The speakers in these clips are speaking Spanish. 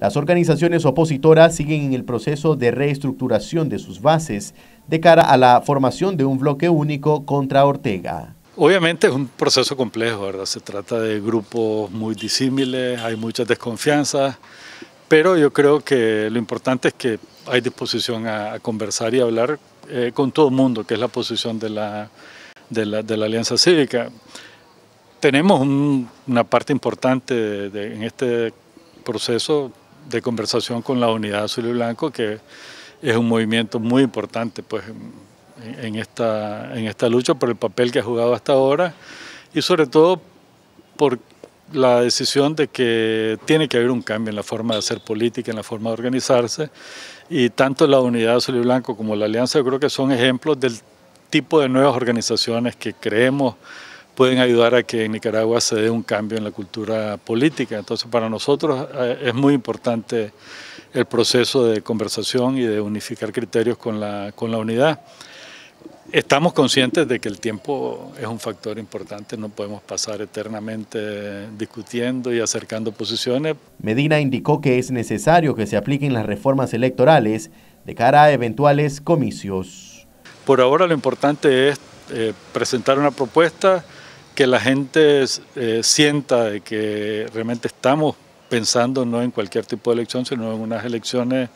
Las organizaciones opositoras siguen en el proceso de reestructuración de sus bases de cara a la formación de un bloque único contra Ortega. Obviamente es un proceso complejo, ¿verdad? Se trata de grupos muy disímiles, hay muchas desconfianzas, pero yo creo que lo importante es que hay disposición a, conversar y hablar eh, con todo el mundo, que es la posición de la, de la, Alianza Cívica. Tenemos una parte importante en este proceso de conversación con la Unidad Azul y Blanco, que es un movimiento muy importante pues, en, esta, en esta lucha por el papel que ha jugado hasta ahora y sobre todo por la decisión de que tiene que haber un cambio en la forma de hacer política, en la forma de organizarse, y tanto la Unidad Azul y Blanco como la Alianza creo que son ejemplos del tipo de nuevas organizaciones que creemos pueden ayudar a que en Nicaragua se dé un cambio en la cultura política. Entonces para nosotros eh, es muy importante el proceso de conversación y de unificar criterios con la, con la unidad. Estamos conscientes de que el tiempo es un factor importante, no podemos pasar eternamente discutiendo y acercando posiciones. Medina indicó que es necesario que se apliquen las reformas electorales de cara a eventuales comicios. Por ahora lo importante es eh, presentar una propuesta, que la gente eh, sienta de que realmente estamos pensando no en cualquier tipo de elección, sino en unas elecciones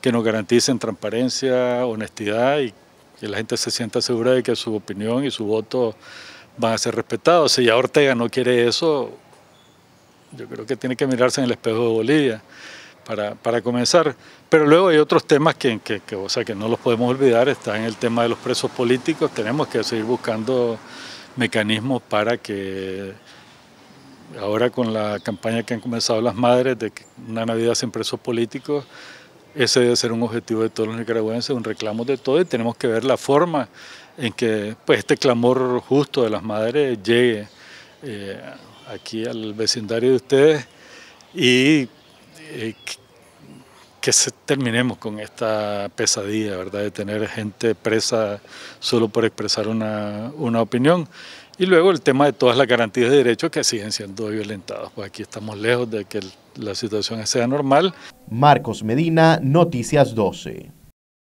que nos garanticen transparencia, honestidad y que la gente se sienta segura de que su opinión y su voto van a ser respetados. Si ya Ortega no quiere eso, yo creo que tiene que mirarse en el espejo de Bolivia. Para, para, comenzar. Pero luego hay otros temas que, o sea, que no los podemos olvidar, está en el tema de los presos políticos, tenemos que seguir buscando mecanismos para que ahora con la campaña que han comenzado las madres de una Navidad sin presos políticos, ese debe ser un objetivo de todos los nicaragüenses, un reclamo de todos y tenemos que ver la forma en que pues, este clamor justo de las madres llegue eh, aquí al vecindario de ustedes y eh, que terminemos con esta pesadilla, ¿verdad? De tener gente presa solo por expresar una, una opinión. Y luego el tema de todas las garantías de derechos que siguen siendo violentadas. Pues aquí estamos lejos de que la situación sea normal. Marcos Medina, Noticias 12.